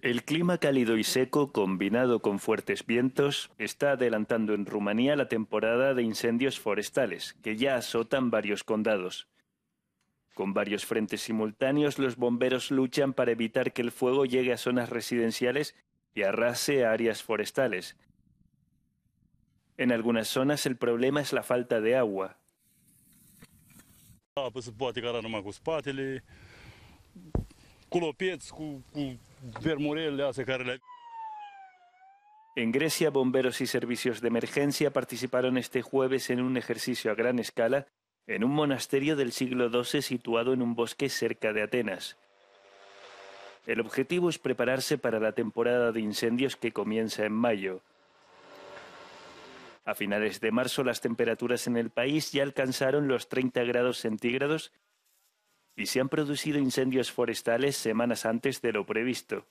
El clima cálido y seco, combinado con fuertes vientos, está adelantando en Rumanía la temporada de incendios forestales, que ya azotan varios condados. Con varios frentes simultáneos, los bomberos luchan para evitar que el fuego llegue a zonas residenciales y arrase áreas forestales. En algunas zonas el problema es la falta de agua. Ah, pues en Grecia, bomberos y servicios de emergencia participaron este jueves en un ejercicio a gran escala en un monasterio del siglo XII situado en un bosque cerca de Atenas. El objetivo es prepararse para la temporada de incendios que comienza en mayo. A finales de marzo las temperaturas en el país ya alcanzaron los 30 grados centígrados y se han producido incendios forestales semanas antes de lo previsto.